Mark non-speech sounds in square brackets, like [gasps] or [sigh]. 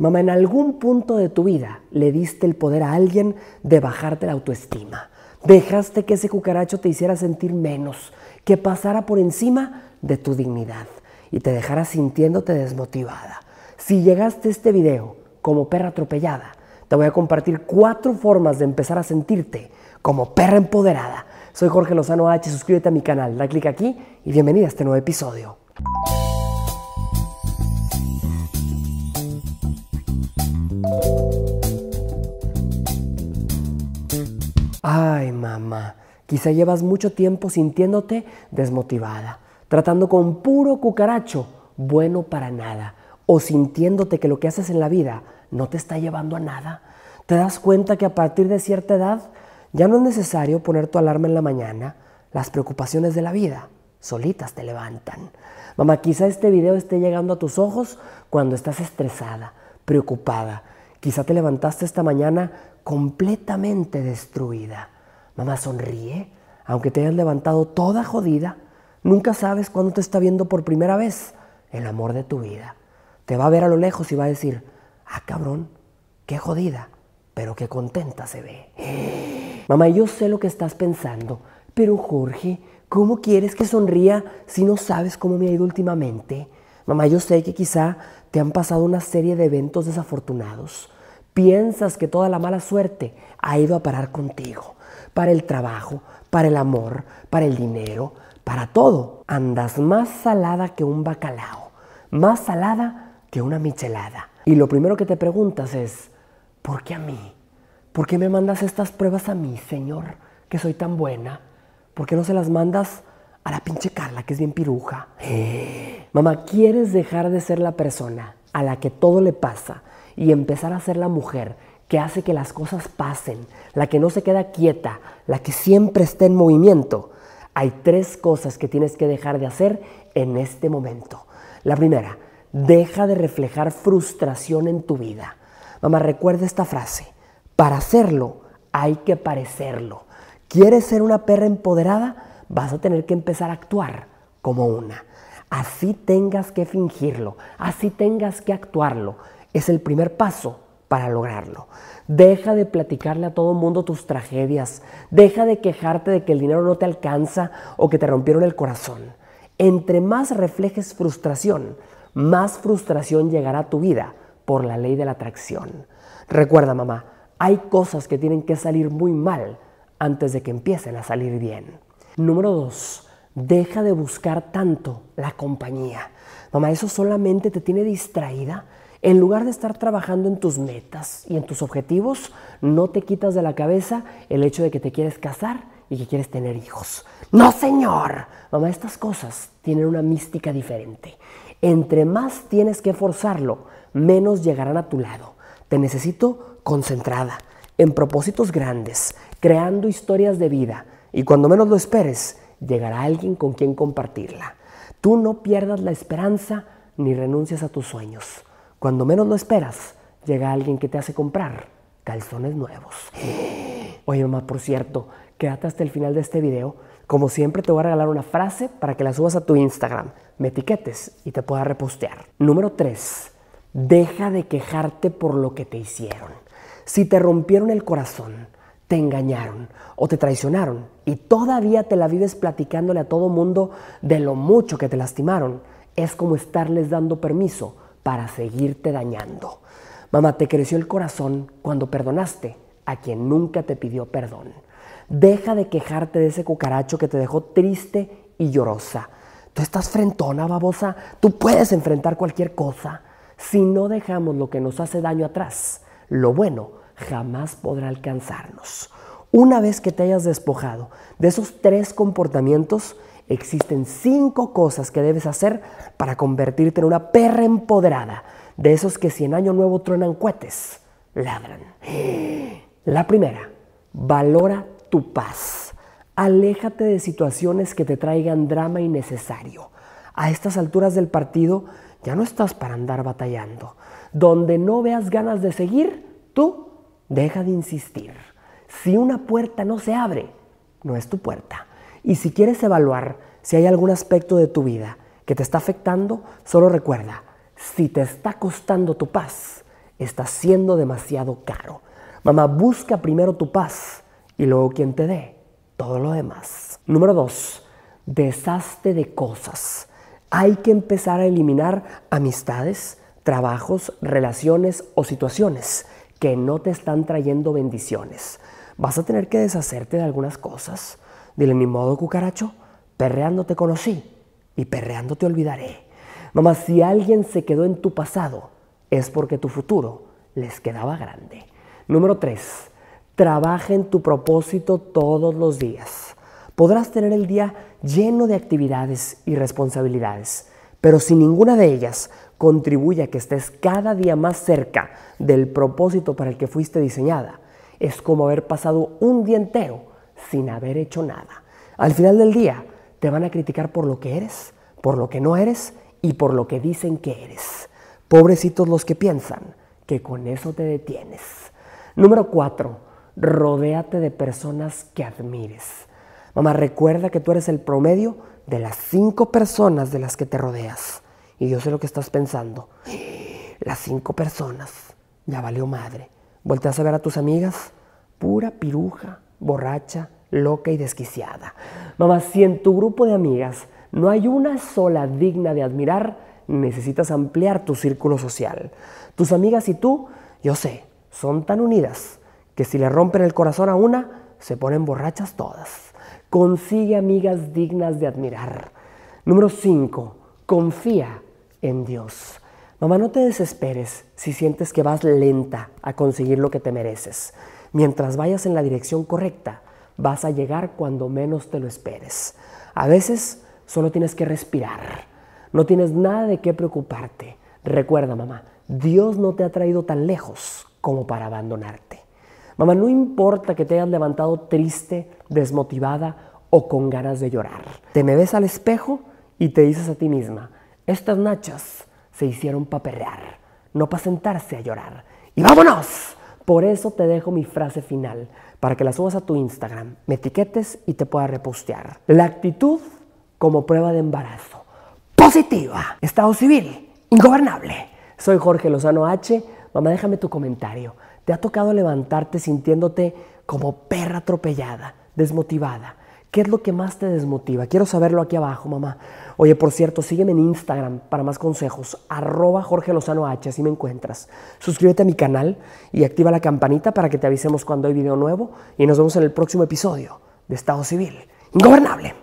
Mamá, en algún punto de tu vida le diste el poder a alguien de bajarte la autoestima. Dejaste que ese cucaracho te hiciera sentir menos, que pasara por encima de tu dignidad y te dejara sintiéndote desmotivada. Si llegaste a este video como perra atropellada, te voy a compartir cuatro formas de empezar a sentirte como perra empoderada. Soy Jorge Lozano H, suscríbete a mi canal, da clic aquí y bienvenida a este nuevo episodio. Ay, mamá, quizá llevas mucho tiempo sintiéndote desmotivada, tratando con puro cucaracho, bueno para nada, o sintiéndote que lo que haces en la vida no te está llevando a nada. ¿Te das cuenta que a partir de cierta edad ya no es necesario poner tu alarma en la mañana? Las preocupaciones de la vida solitas te levantan. Mamá, quizá este video esté llegando a tus ojos cuando estás estresada, preocupada, Quizá te levantaste esta mañana completamente destruida. Mamá, sonríe. Aunque te hayas levantado toda jodida, nunca sabes cuándo te está viendo por primera vez el amor de tu vida. Te va a ver a lo lejos y va a decir, ah, cabrón, qué jodida, pero qué contenta se ve. Mamá, yo sé lo que estás pensando, pero Jorge, ¿cómo quieres que sonría si no sabes cómo me ha ido últimamente? Mamá, yo sé que quizá te han pasado una serie de eventos desafortunados piensas que toda la mala suerte ha ido a parar contigo, para el trabajo, para el amor, para el dinero, para todo. Andas más salada que un bacalao, más salada que una michelada. Y lo primero que te preguntas es, ¿por qué a mí? ¿Por qué me mandas estas pruebas a mí, Señor, que soy tan buena? ¿Por qué no se las mandas a la pinche Carla, que es bien piruja? [gasps] Mamá, ¿quieres dejar de ser la persona a la que todo le pasa? y empezar a ser la mujer que hace que las cosas pasen, la que no se queda quieta, la que siempre está en movimiento, hay tres cosas que tienes que dejar de hacer en este momento. La primera, deja de reflejar frustración en tu vida. Mamá, recuerda esta frase, para hacerlo hay que parecerlo. ¿Quieres ser una perra empoderada? Vas a tener que empezar a actuar como una. Así tengas que fingirlo, así tengas que actuarlo es el primer paso para lograrlo. Deja de platicarle a todo el mundo tus tragedias. Deja de quejarte de que el dinero no te alcanza o que te rompieron el corazón. Entre más reflejes frustración, más frustración llegará a tu vida por la ley de la atracción. Recuerda, mamá, hay cosas que tienen que salir muy mal antes de que empiecen a salir bien. Número 2. Deja de buscar tanto la compañía. Mamá, eso solamente te tiene distraída en lugar de estar trabajando en tus metas y en tus objetivos, no te quitas de la cabeza el hecho de que te quieres casar y que quieres tener hijos. No, señor. Mamá, estas cosas tienen una mística diferente. Entre más tienes que forzarlo, menos llegarán a tu lado. Te necesito concentrada, en propósitos grandes, creando historias de vida. Y cuando menos lo esperes, llegará alguien con quien compartirla. Tú no pierdas la esperanza ni renuncias a tus sueños. Cuando menos lo esperas, llega alguien que te hace comprar calzones nuevos. [gasps] Oye, mamá, por cierto, quédate hasta el final de este video. Como siempre, te voy a regalar una frase para que la subas a tu Instagram, me etiquetes y te pueda repostear. Número 3. Deja de quejarte por lo que te hicieron. Si te rompieron el corazón, te engañaron o te traicionaron y todavía te la vives platicándole a todo mundo de lo mucho que te lastimaron, es como estarles dando permiso para seguirte dañando. Mamá, te creció el corazón cuando perdonaste a quien nunca te pidió perdón. Deja de quejarte de ese cucaracho que te dejó triste y llorosa. Tú estás frentona, babosa. Tú puedes enfrentar cualquier cosa. Si no dejamos lo que nos hace daño atrás, lo bueno jamás podrá alcanzarnos. Una vez que te hayas despojado de esos tres comportamientos, existen cinco cosas que debes hacer para convertirte en una perra empoderada, de esos que si en año nuevo truenan cohetes, ladran. La primera, valora tu paz. Aléjate de situaciones que te traigan drama innecesario. A estas alturas del partido ya no estás para andar batallando. Donde no veas ganas de seguir, tú deja de insistir. Si una puerta no se abre, no es tu puerta. Y si quieres evaluar si hay algún aspecto de tu vida que te está afectando, solo recuerda, si te está costando tu paz, está siendo demasiado caro. Mamá, busca primero tu paz y luego quien te dé todo lo demás. Número dos, deshazte de cosas. Hay que empezar a eliminar amistades, trabajos, relaciones o situaciones que no te están trayendo bendiciones vas a tener que deshacerte de algunas cosas. Dile, ni modo cucaracho, perreando te conocí y perreando te olvidaré. Mamá, si alguien se quedó en tu pasado, es porque tu futuro les quedaba grande. Número 3. Trabaja en tu propósito todos los días. Podrás tener el día lleno de actividades y responsabilidades, pero si ninguna de ellas contribuye a que estés cada día más cerca del propósito para el que fuiste diseñada, es como haber pasado un día entero sin haber hecho nada. Al final del día te van a criticar por lo que eres, por lo que no eres y por lo que dicen que eres. Pobrecitos los que piensan que con eso te detienes. Número 4. Rodéate de personas que admires. Mamá, recuerda que tú eres el promedio de las cinco personas de las que te rodeas. Y yo sé lo que estás pensando. [gasps] Las cinco personas. Ya valió madre. Volteas a ver a tus amigas, pura piruja, borracha, loca y desquiciada. Mamá, si en tu grupo de amigas no hay una sola digna de admirar, necesitas ampliar tu círculo social. Tus amigas y tú, yo sé, son tan unidas que si le rompen el corazón a una, se ponen borrachas todas. Consigue amigas dignas de admirar. Número 5. Confía en Dios. Mamá, no te desesperes si sientes que vas lenta a conseguir lo que te mereces. Mientras vayas en la dirección correcta, vas a llegar cuando menos te lo esperes. A veces solo tienes que respirar. No tienes nada de qué preocuparte. Recuerda, mamá, Dios no te ha traído tan lejos como para abandonarte. Mamá, no importa que te hayas levantado triste, desmotivada o con ganas de llorar. Te me ves al espejo y te dices a ti misma, estas nachas se hicieron para perrear, no para sentarse a llorar. ¡Y vámonos! Por eso te dejo mi frase final, para que la subas a tu Instagram, me etiquetes y te pueda repostear. La actitud como prueba de embarazo. Positiva. Estado civil. Ingobernable. Soy Jorge Lozano H. Mamá, déjame tu comentario. ¿Te ha tocado levantarte sintiéndote como perra atropellada, desmotivada? ¿Qué es lo que más te desmotiva? Quiero saberlo aquí abajo, mamá. Oye, por cierto, sígueme en Instagram para más consejos. Arroba Jorge Lozano H, así me encuentras. Suscríbete a mi canal y activa la campanita para que te avisemos cuando hay video nuevo. Y nos vemos en el próximo episodio de Estado Civil. Ingobernable.